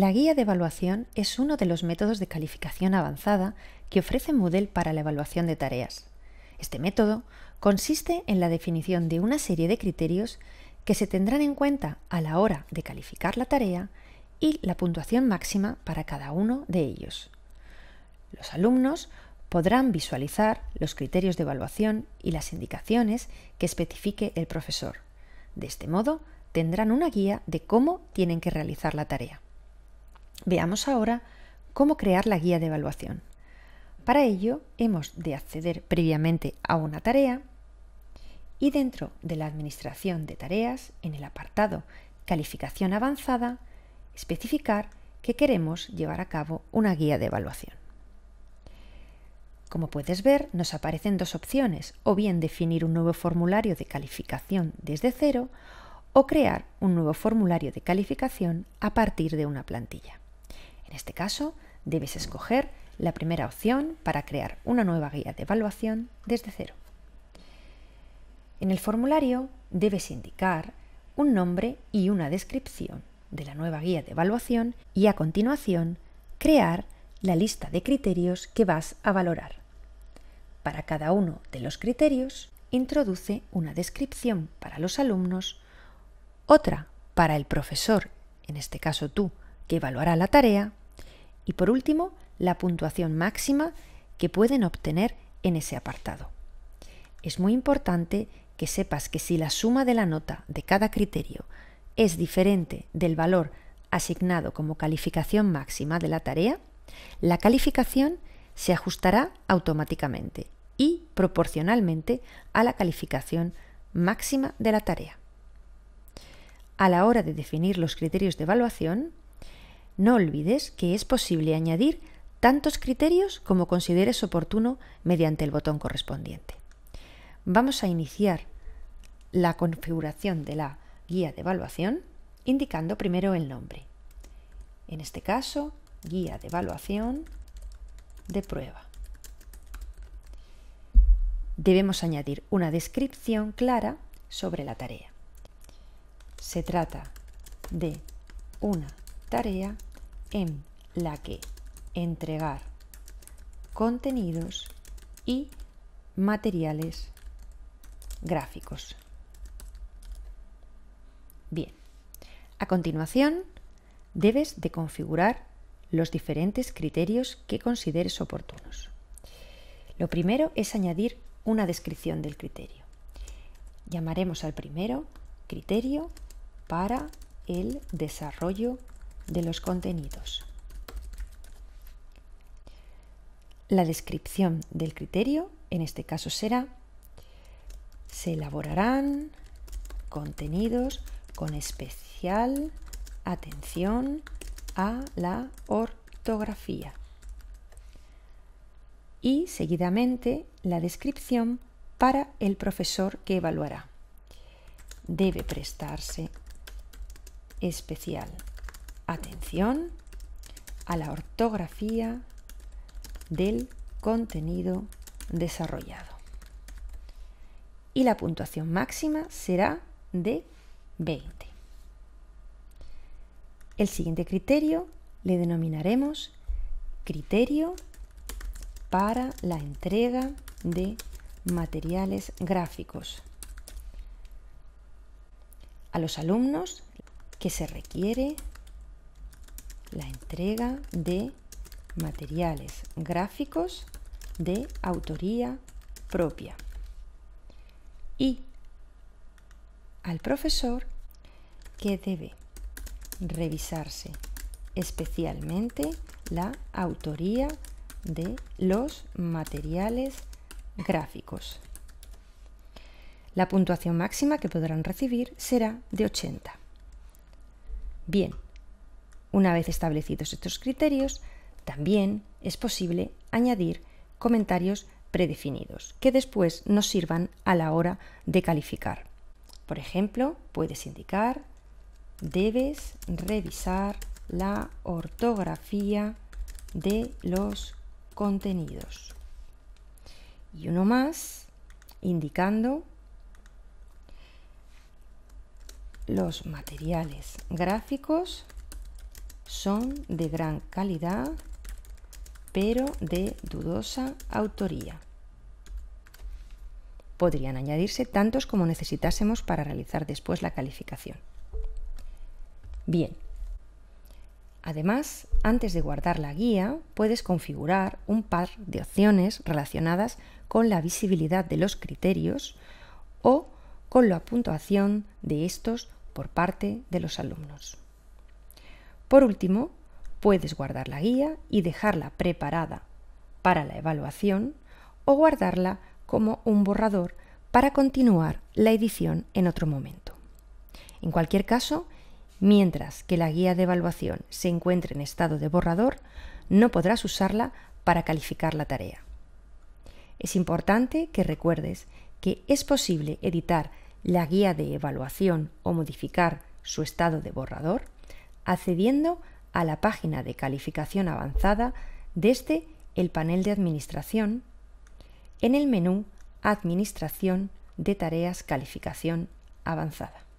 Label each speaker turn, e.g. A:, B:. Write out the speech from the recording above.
A: La guía de evaluación es uno de los métodos de calificación avanzada que ofrece Moodle para la evaluación de tareas. Este método consiste en la definición de una serie de criterios que se tendrán en cuenta a la hora de calificar la tarea y la puntuación máxima para cada uno de ellos. Los alumnos podrán visualizar los criterios de evaluación y las indicaciones que especifique el profesor. De este modo, tendrán una guía de cómo tienen que realizar la tarea. Veamos ahora cómo crear la guía de evaluación. Para ello, hemos de acceder previamente a una tarea y dentro de la Administración de Tareas, en el apartado Calificación avanzada, especificar que queremos llevar a cabo una guía de evaluación. Como puedes ver, nos aparecen dos opciones, o bien definir un nuevo formulario de calificación desde cero o crear un nuevo formulario de calificación a partir de una plantilla. En este caso, debes escoger la primera opción para crear una nueva guía de evaluación desde cero. En el formulario debes indicar un nombre y una descripción de la nueva guía de evaluación y a continuación crear la lista de criterios que vas a valorar. Para cada uno de los criterios, introduce una descripción para los alumnos, otra para el profesor, en este caso tú, que evaluará la tarea, y por último, la puntuación máxima que pueden obtener en ese apartado. Es muy importante que sepas que si la suma de la nota de cada criterio es diferente del valor asignado como calificación máxima de la tarea, la calificación se ajustará automáticamente y proporcionalmente a la calificación máxima de la tarea. A la hora de definir los criterios de evaluación, no olvides que es posible añadir tantos criterios como consideres oportuno mediante el botón correspondiente. Vamos a iniciar la configuración de la guía de evaluación indicando primero el nombre. En este caso, guía de evaluación de prueba. Debemos añadir una descripción clara sobre la tarea. Se trata de una tarea en la que entregar contenidos y materiales gráficos. Bien, a continuación debes de configurar los diferentes criterios que consideres oportunos. Lo primero es añadir una descripción del criterio. Llamaremos al primero criterio para el desarrollo de los contenidos. La descripción del criterio, en este caso será, se elaborarán contenidos con especial atención a la ortografía. Y seguidamente la descripción para el profesor que evaluará. Debe prestarse especial atención a la ortografía del contenido desarrollado. Y la puntuación máxima será de 20. El siguiente criterio le denominaremos criterio para la entrega de materiales gráficos a los alumnos que se requiere la entrega de materiales gráficos de autoría propia. Y al profesor que debe revisarse especialmente la autoría de los materiales gráficos. La puntuación máxima que podrán recibir será de 80. Bien, una vez establecidos estos criterios, también es posible añadir comentarios predefinidos que después nos sirvan a la hora de calificar. Por ejemplo, puedes indicar debes revisar la ortografía de los contenidos. Y uno más indicando los materiales gráficos son de gran calidad, pero de dudosa autoría. Podrían añadirse tantos como necesitásemos para realizar después la calificación. Bien. Además, antes de guardar la guía, puedes configurar un par de opciones relacionadas con la visibilidad de los criterios o con la puntuación de estos por parte de los alumnos. Por último, puedes guardar la guía y dejarla preparada para la evaluación o guardarla como un borrador para continuar la edición en otro momento. En cualquier caso, mientras que la guía de evaluación se encuentre en estado de borrador, no podrás usarla para calificar la tarea. Es importante que recuerdes que es posible editar la guía de evaluación o modificar su estado de borrador accediendo a la página de calificación avanzada desde el panel de administración en el menú Administración de tareas calificación avanzada.